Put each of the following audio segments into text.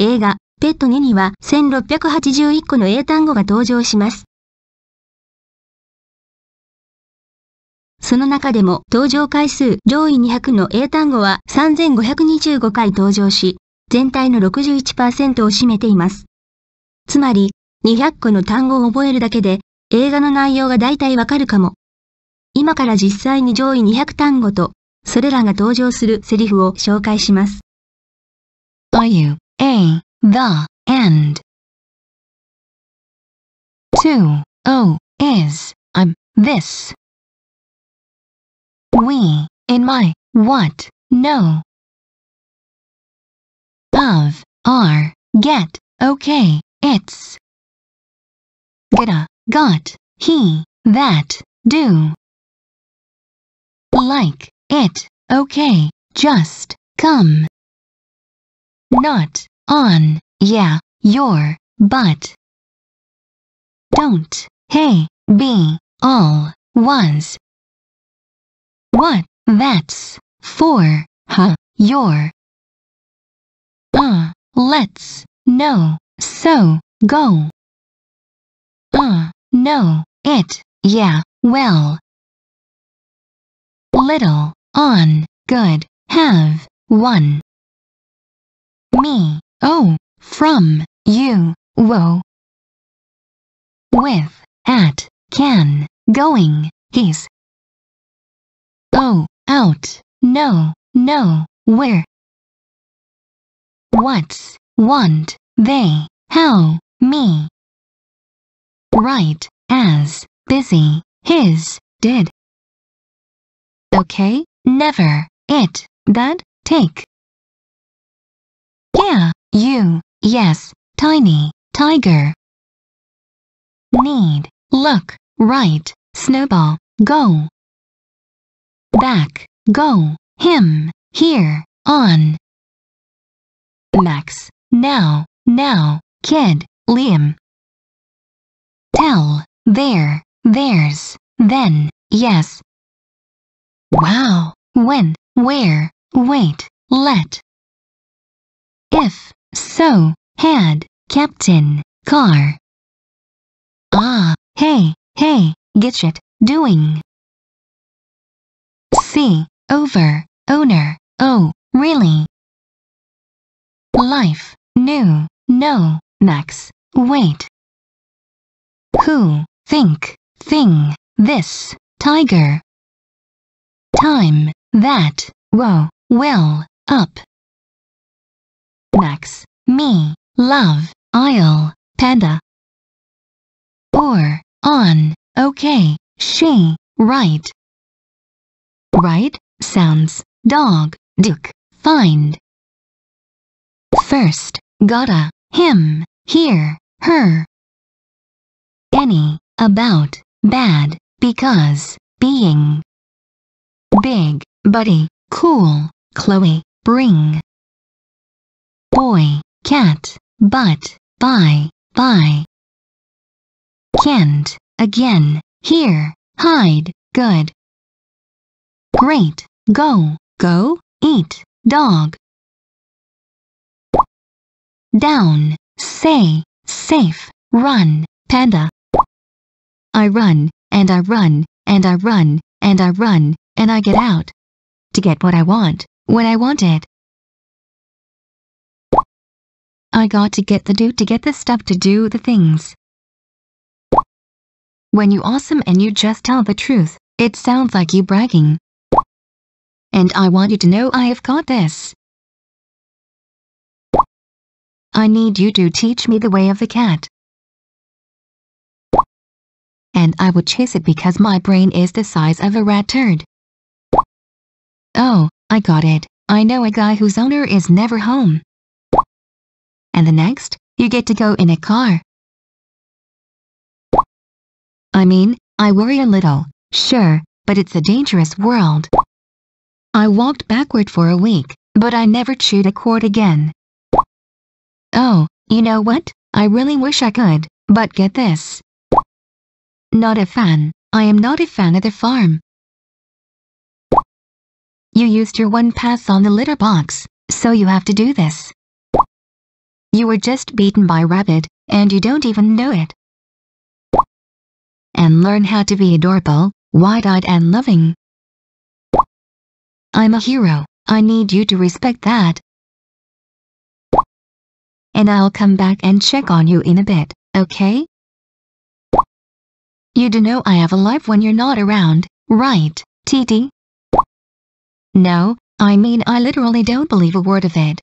映画、ペット2には1681個の英単語が登場します。その中でも登場回数上位200の英単語は3525回登場し、全体の61%を占めています。つまり、200個の単語を覚えるだけで、映画の内容が大体わかるかも。今から実際に上位200単語と、それらが登場するセリフを紹介します。A. The. end. 2. O. Is. I'm. This. We. In my. What. No. Of. Are. Get. Okay. It's. get a Got. He. That. Do. Like. It. Okay. Just. Come. Not on, yeah, your, but. Don't, hey, be, all, was. What, that's, for, huh, your. Uh, let's, no, so, go. Uh, no, it, yeah, well. Little, on, good, have, one. Me, Oh, from, you, Who? With, at, can, going, He's oh out, no, no, where. What's, want, they, how, me. Right, as, busy, his, did. Okay, never, it, that, take. Yeah, you, yes, tiny, tiger. Need, look, right, snowball, go. Back, go, him, here, on. Max, now, now, kid, Liam. Tell, there, there's, then, yes. Wow, when, where, wait, let. If, so, had, captain, car. Ah, hey, hey, get it, doing. See, over, owner, oh, really. Life, new, no, max, wait. Who, think, thing, this, tiger. Time, that, woe, will, up, Max, me, love, I'll, panda. Or, on, okay, she, right. Right, sounds, dog, duke, find. First, gotta, him, here, her. Any, about, bad, because, being. Big, buddy, cool, Chloe, bring boy, cat, but, by, by. Can't, again, here, hide, good. Great, go, go, eat, dog. Down, say, safe, run, panda. I run, and I run, and I run, and I run, and I get out. To get what I want, when I want it. I got to get the do to get the stuff to do the things. When you awesome and you just tell the truth, it sounds like you bragging. And I want you to know I have got this. I need you to teach me the way of the cat. And I would chase it because my brain is the size of a rat turd. Oh, I got it. I know a guy whose owner is never home and the next, you get to go in a car. I mean, I worry a little, sure, but it's a dangerous world. I walked backward for a week, but I never chewed a cord again. Oh, you know what? I really wish I could, but get this. Not a fan. I am not a fan of the farm. You used your one pass on the litter box, so you have to do this. You were just beaten by Rabbit, and you don't even know it. And learn how to be adorable, wide-eyed and loving. I'm a hero, I need you to respect that. And I'll come back and check on you in a bit, okay? You do know I have a life when you're not around, right, TD? No, I mean I literally don't believe a word of it.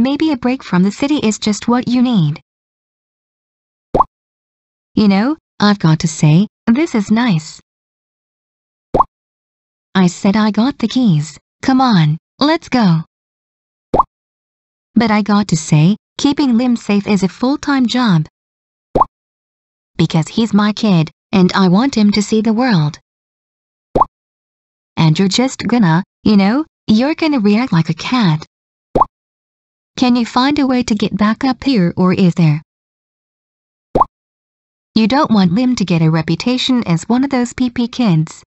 Maybe a break from the city is just what you need. You know, I've got to say, this is nice. I said I got the keys. Come on, let's go. But I got to say, keeping Lim safe is a full-time job. Because he's my kid, and I want him to see the world. And you're just gonna, you know, you're gonna react like a cat. Can you find a way to get back up here or is there? You don't want Lim to get a reputation as one of those PP kids.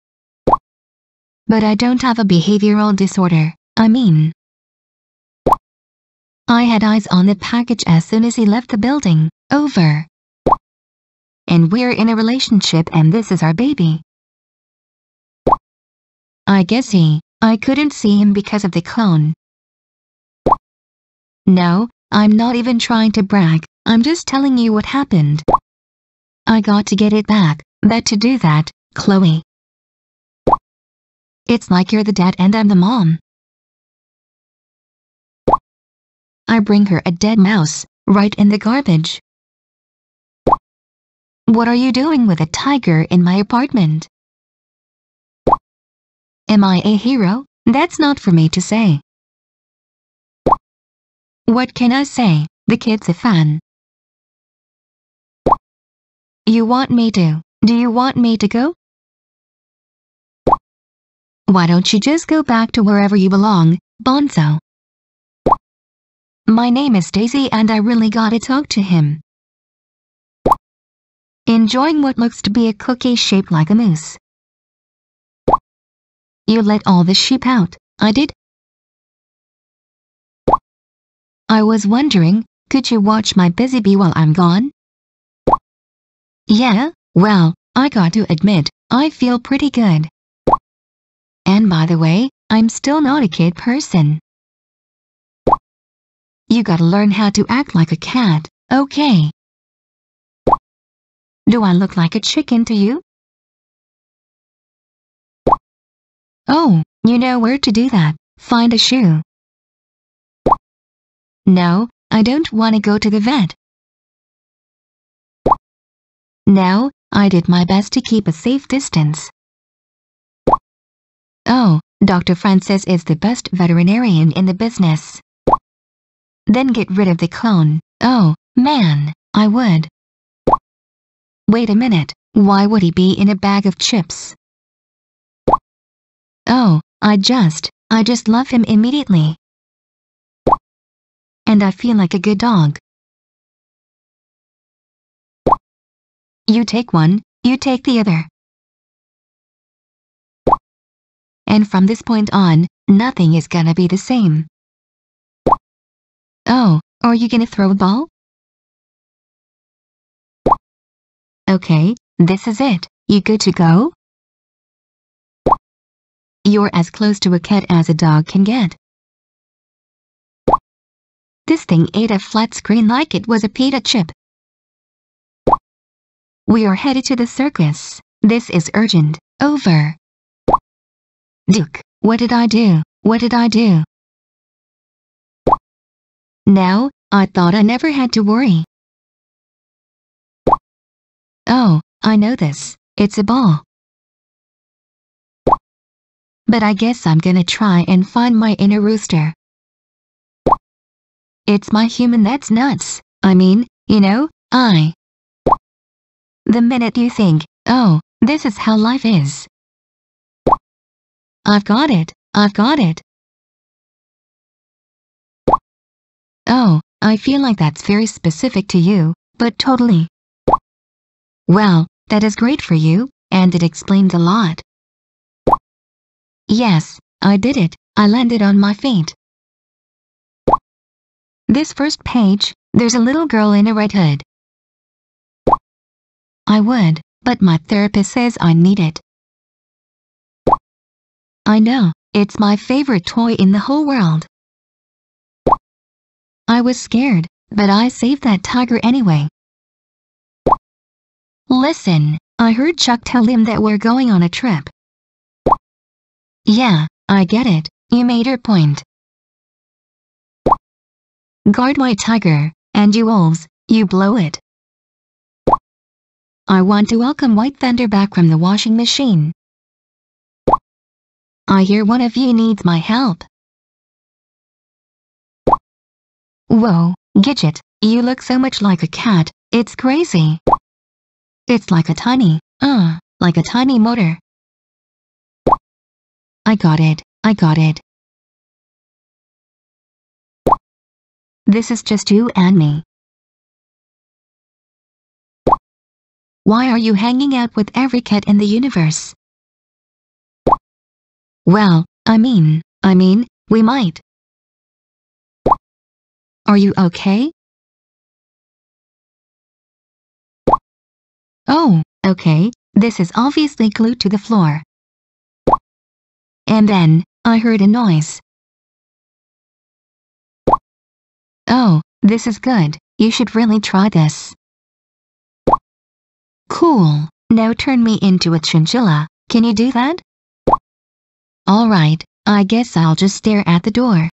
But I don't have a behavioral disorder, I mean. I had eyes on the package as soon as he left the building, over. And we're in a relationship and this is our baby. I guess he, I couldn't see him because of the clone. No, I'm not even trying to brag, I'm just telling you what happened. I got to get it back, but to do that, Chloe. It's like you're the dad and I'm the mom. I bring her a dead mouse, right in the garbage. What are you doing with a tiger in my apartment? Am I a hero? That's not for me to say. What can I say? The kid's a fan. You want me to? Do you want me to go? Why don't you just go back to wherever you belong, Bonzo? My name is Daisy and I really gotta talk to him. Enjoying what looks to be a cookie shaped like a moose. You let all the sheep out, I did. I was wondering, could you watch my busy bee while I'm gone? Yeah, well, I got to admit, I feel pretty good. And by the way, I'm still not a kid person. You gotta learn how to act like a cat, okay? Do I look like a chicken to you? Oh, you know where to do that. Find a shoe. No, I don't want to go to the vet. Now, I did my best to keep a safe distance. Oh, Dr. Francis is the best veterinarian in the business. Then get rid of the clone. Oh, man, I would. Wait a minute, why would he be in a bag of chips? Oh, I just, I just love him immediately and I feel like a good dog. You take one, you take the other. And from this point on, nothing is gonna be the same. Oh, are you gonna throw a ball? Okay, this is it. You good to go? You're as close to a cat as a dog can get. This thing ate a flat screen like it was a pita chip. We are headed to the circus. This is urgent. Over. Duke, what did I do? What did I do? Now, I thought I never had to worry. Oh, I know this. It's a ball. But I guess I'm gonna try and find my inner rooster. It's my human that's nuts. I mean, you know, I. The minute you think, oh, this is how life is. I've got it, I've got it. Oh, I feel like that's very specific to you, but totally. Well, that is great for you, and it explains a lot. Yes, I did it. I landed on my feet. This first page, there's a little girl in a red hood. I would, but my therapist says I need it. I know, it's my favorite toy in the whole world. I was scared, but I saved that tiger anyway. Listen, I heard Chuck tell him that we're going on a trip. Yeah, I get it, you made her point. Guard my tiger, and you wolves, you blow it. I want to welcome White Thunder back from the washing machine. I hear one of you needs my help. Whoa, Gidget, you look so much like a cat, it's crazy. It's like a tiny, ah, uh, like a tiny motor. I got it, I got it, This is just you and me. Why are you hanging out with every cat in the universe? Well, I mean, I mean, we might. Are you okay? Oh, okay, this is obviously glued to the floor. And then, I heard a noise. Oh, this is good. You should really try this. Cool. Now turn me into a chinchilla. Can you do that? Alright, I guess I'll just stare at the door.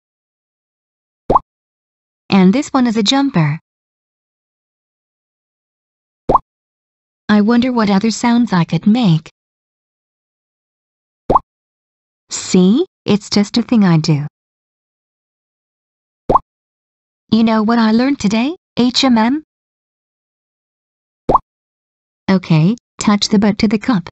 And this one is a jumper. I wonder what other sounds I could make. See? It's just a thing I do. You know what I learned today, HMM? Okay, touch the butt to the cup.